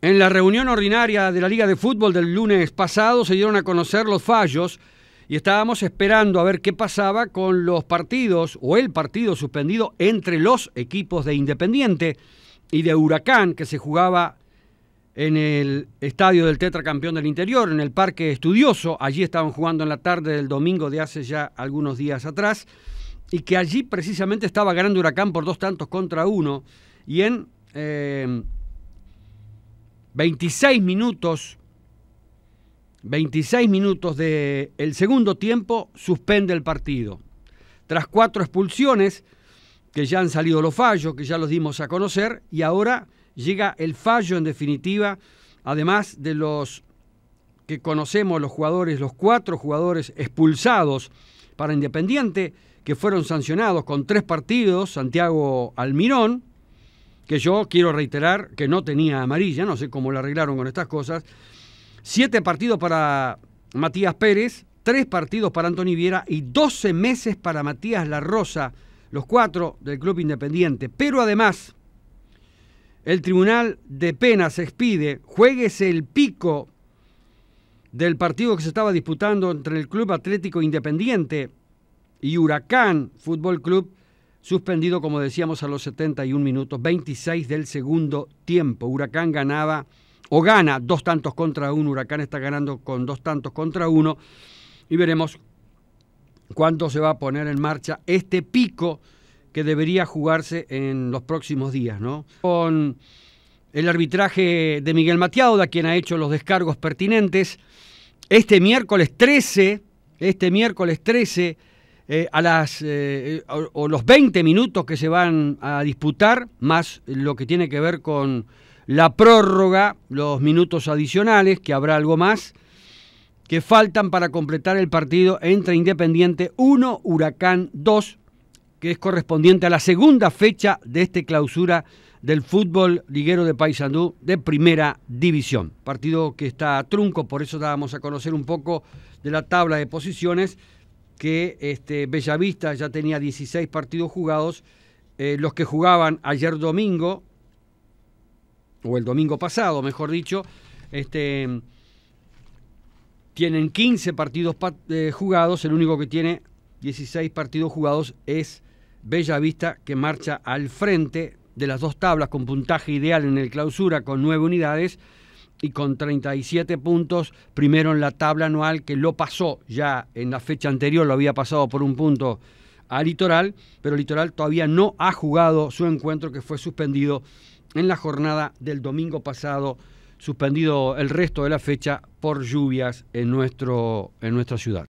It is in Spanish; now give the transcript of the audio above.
En la reunión ordinaria de la Liga de Fútbol del lunes pasado se dieron a conocer los fallos y estábamos esperando a ver qué pasaba con los partidos o el partido suspendido entre los equipos de Independiente y de Huracán que se jugaba en el estadio del Tetracampeón del Interior, en el Parque Estudioso. Allí estaban jugando en la tarde del domingo de hace ya algunos días atrás y que allí precisamente estaba ganando Huracán por dos tantos contra uno y en... Eh, 26 minutos, 26 minutos del el segundo tiempo, suspende el partido. Tras cuatro expulsiones, que ya han salido los fallos, que ya los dimos a conocer, y ahora llega el fallo en definitiva, además de los que conocemos, los jugadores, los cuatro jugadores expulsados para Independiente, que fueron sancionados con tres partidos, Santiago Almirón, que yo quiero reiterar que no tenía amarilla, no sé cómo la arreglaron con estas cosas. Siete partidos para Matías Pérez, tres partidos para Antonio Viera y 12 meses para Matías Rosa, los cuatro del Club Independiente. Pero además, el Tribunal de Penas expide, jueguese el pico del partido que se estaba disputando entre el Club Atlético Independiente y Huracán Fútbol Club suspendido, como decíamos, a los 71 minutos 26 del segundo tiempo. Huracán ganaba o gana dos tantos contra uno. Huracán está ganando con dos tantos contra uno. Y veremos cuánto se va a poner en marcha este pico que debería jugarse en los próximos días, ¿no? Con el arbitraje de Miguel Matiauda, quien ha hecho los descargos pertinentes. Este miércoles 13, este miércoles 13 eh, a las eh, eh, o, los 20 minutos que se van a disputar, más lo que tiene que ver con la prórroga, los minutos adicionales, que habrá algo más, que faltan para completar el partido entre Independiente 1, Huracán 2, que es correspondiente a la segunda fecha de este clausura del fútbol liguero de Paysandú de primera división. Partido que está a trunco, por eso dábamos a conocer un poco de la tabla de posiciones que este, Bellavista ya tenía 16 partidos jugados, eh, los que jugaban ayer domingo, o el domingo pasado, mejor dicho, este, tienen 15 partidos eh, jugados, el único que tiene 16 partidos jugados es Bellavista, que marcha al frente de las dos tablas con puntaje ideal en el clausura con 9 unidades y con 37 puntos, primero en la tabla anual, que lo pasó ya en la fecha anterior, lo había pasado por un punto a Litoral, pero Litoral todavía no ha jugado su encuentro que fue suspendido en la jornada del domingo pasado, suspendido el resto de la fecha por lluvias en, nuestro, en nuestra ciudad.